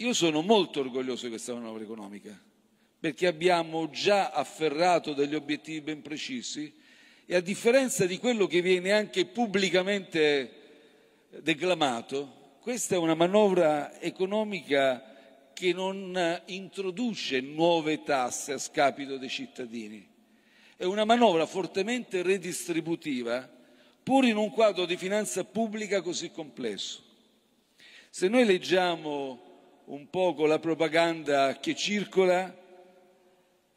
Io sono molto orgoglioso di questa manovra economica, perché abbiamo già afferrato degli obiettivi ben precisi e a differenza di quello che viene anche pubblicamente declamato, questa è una manovra economica che non introduce nuove tasse a scapito dei cittadini. È una manovra fortemente redistributiva, pur in un quadro di finanza pubblica così complesso. Se noi leggiamo un poco la propaganda che circola,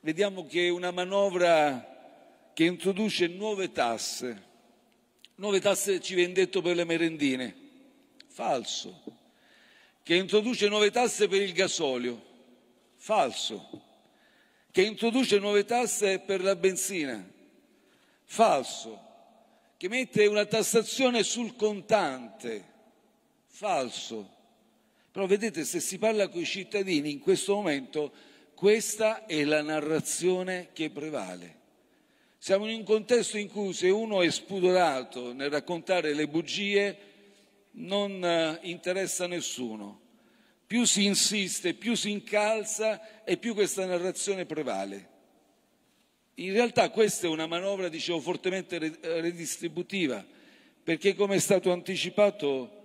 vediamo che è una manovra che introduce nuove tasse, nuove tasse ci viene detto per le merendine, falso, che introduce nuove tasse per il gasolio, falso, che introduce nuove tasse per la benzina, falso, che mette una tassazione sul contante, falso però vedete, se si parla con i cittadini in questo momento, questa è la narrazione che prevale. Siamo in un contesto in cui se uno è spudorato nel raccontare le bugie non eh, interessa a nessuno. Più si insiste, più si incalza e più questa narrazione prevale. In realtà questa è una manovra, dicevo, fortemente redistributiva, perché come è stato anticipato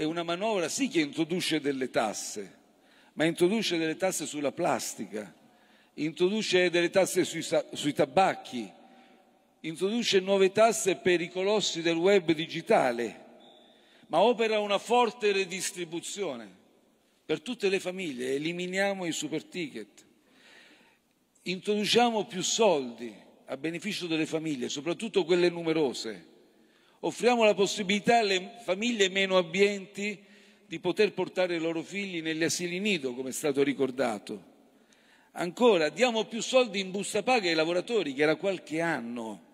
è una manovra sì che introduce delle tasse, ma introduce delle tasse sulla plastica, introduce delle tasse sui, sui tabacchi, introduce nuove tasse per i colossi del web digitale, ma opera una forte redistribuzione per tutte le famiglie, eliminiamo i super ticket, introduciamo più soldi a beneficio delle famiglie, soprattutto quelle numerose Offriamo la possibilità alle famiglie meno abbienti di poter portare i loro figli negli asili nido, come è stato ricordato. Ancora, diamo più soldi in busta paga ai lavoratori che da qualche anno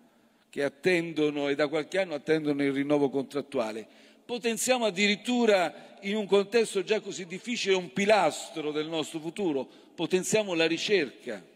che attendono e da qualche anno attendono il rinnovo contrattuale. Potenziamo addirittura in un contesto già così difficile un pilastro del nostro futuro, potenziamo la ricerca